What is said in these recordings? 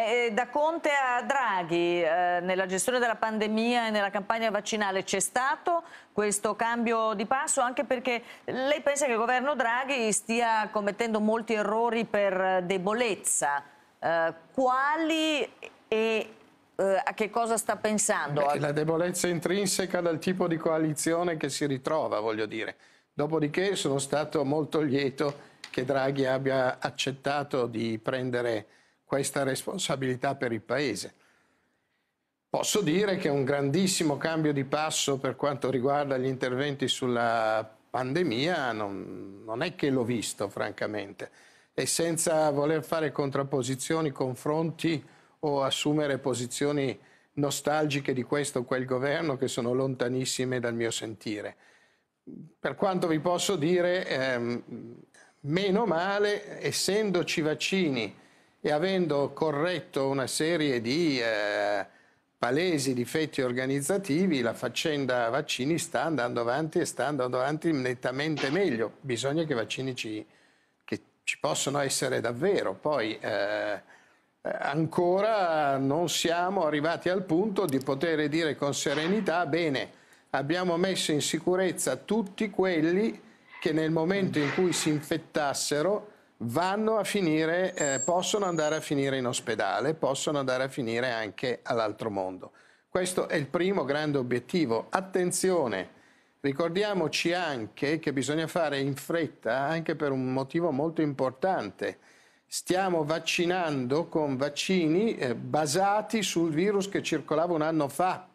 Eh, eh, da Conte a Draghi, eh, nella gestione della pandemia e nella campagna vaccinale c'è stato questo cambio di passo anche perché lei pensa che il governo Draghi stia commettendo molti errori per debolezza. Eh, quali e eh, a che cosa sta pensando? Beh, la debolezza intrinseca dal tipo di coalizione che si ritrova, voglio dire. Dopodiché sono stato molto lieto che Draghi abbia accettato di prendere questa responsabilità per il Paese. Posso dire che è un grandissimo cambio di passo per quanto riguarda gli interventi sulla pandemia, non, non è che l'ho visto francamente, e senza voler fare contrapposizioni, confronti o assumere posizioni nostalgiche di questo o quel governo che sono lontanissime dal mio sentire. Per quanto vi posso dire, ehm, meno male, essendoci vaccini, e avendo corretto una serie di eh, palesi difetti organizzativi, la faccenda vaccini sta andando avanti e sta andando avanti nettamente meglio. Bisogna che i vaccini ci, che ci possono essere davvero. Poi eh, ancora non siamo arrivati al punto di poter dire con serenità, bene, abbiamo messo in sicurezza tutti quelli che nel momento in cui si infettassero vanno a finire, eh, possono andare a finire in ospedale, possono andare a finire anche all'altro mondo. Questo è il primo grande obiettivo. Attenzione, ricordiamoci anche che bisogna fare in fretta anche per un motivo molto importante. Stiamo vaccinando con vaccini eh, basati sul virus che circolava un anno fa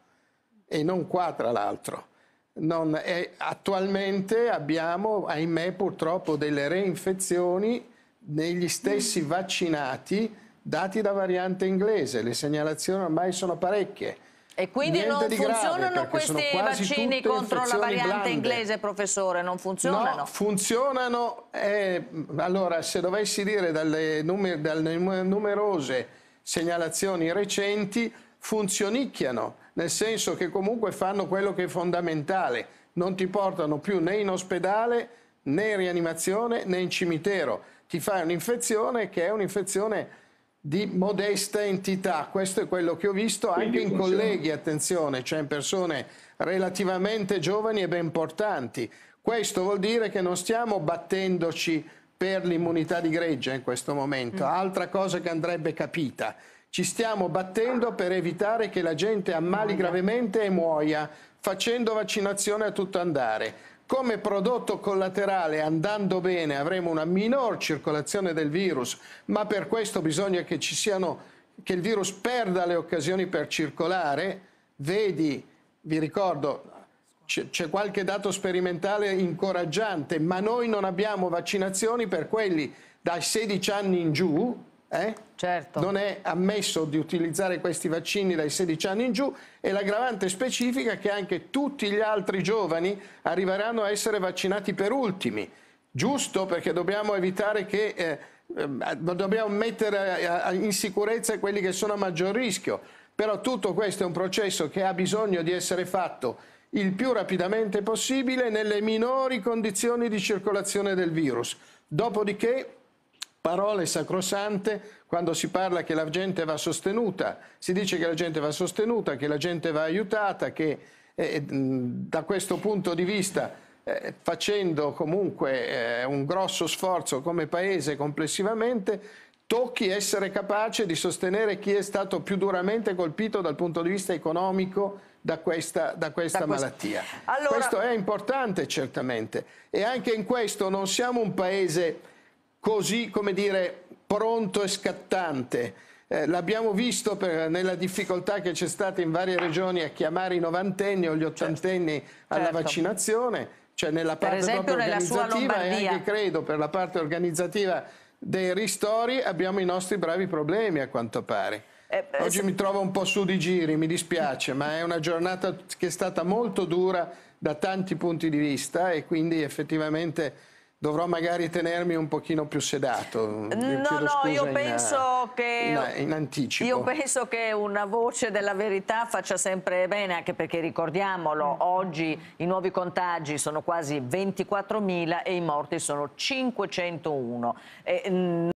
e non qua tra l'altro. Non, eh, attualmente abbiamo, ahimè, purtroppo delle reinfezioni negli stessi mm. vaccinati dati da variante inglese. Le segnalazioni ormai sono parecchie. E quindi Niente non funzionano questi vaccini contro la variante blande. inglese, professore? Non funzionano? No, funzionano, eh, allora se dovessi dire dalle, numer dalle numerose segnalazioni recenti, funzionicchiano, nel senso che comunque fanno quello che è fondamentale, non ti portano più né in ospedale né in rianimazione né in cimitero ti fai un'infezione che è un'infezione di modesta entità. Questo è quello che ho visto anche in colleghi, attenzione, cioè in persone relativamente giovani e ben portanti. Questo vuol dire che non stiamo battendoci per l'immunità di greggia in questo momento, mm. altra cosa che andrebbe capita. Ci stiamo battendo per evitare che la gente ammali gravemente e muoia, facendo vaccinazione a tutto andare come prodotto collaterale andando bene avremo una minor circolazione del virus, ma per questo bisogna che, siano, che il virus perda le occasioni per circolare, vedi, vi ricordo, c'è qualche dato sperimentale incoraggiante, ma noi non abbiamo vaccinazioni per quelli dai 16 anni in giù, eh? certo. non è ammesso di utilizzare questi vaccini dai 16 anni in giù e l'aggravante specifica che anche tutti gli altri giovani arriveranno a essere vaccinati per ultimi, giusto perché dobbiamo evitare che... Eh, ehm, dobbiamo mettere eh, in sicurezza quelli che sono a maggior rischio, però tutto questo è un processo che ha bisogno di essere fatto il più rapidamente possibile nelle minori condizioni di circolazione del virus. Dopodiché parole sacrosante quando si parla che la gente va sostenuta, si dice che la gente va sostenuta, che la gente va aiutata, che eh, eh, da questo punto di vista, eh, facendo comunque eh, un grosso sforzo come paese complessivamente, tocchi essere capace di sostenere chi è stato più duramente colpito dal punto di vista economico da questa, da questa da malattia. Allora... questo è importante certamente e anche in questo non siamo un paese così, come dire, pronto e scattante. Eh, l'abbiamo visto per, nella difficoltà che c'è stata in varie regioni a chiamare i novantenni o gli certo. ottantenni certo. alla certo. vaccinazione, cioè nella parte esempio, organizzativa e anche credo per la parte organizzativa dei ristori abbiamo i nostri bravi problemi a quanto pare. Eh, eh, Oggi mi trovo un po' su di giri, mi dispiace, ma è una giornata che è stata molto dura da tanti punti di vista e quindi effettivamente dovrò magari tenermi un pochino più sedato. No, no, io penso, in, che, in, in io penso che una voce della verità faccia sempre bene, anche perché ricordiamolo, mm. oggi i nuovi contagi sono quasi 24.000 e i morti sono 501. E, mm,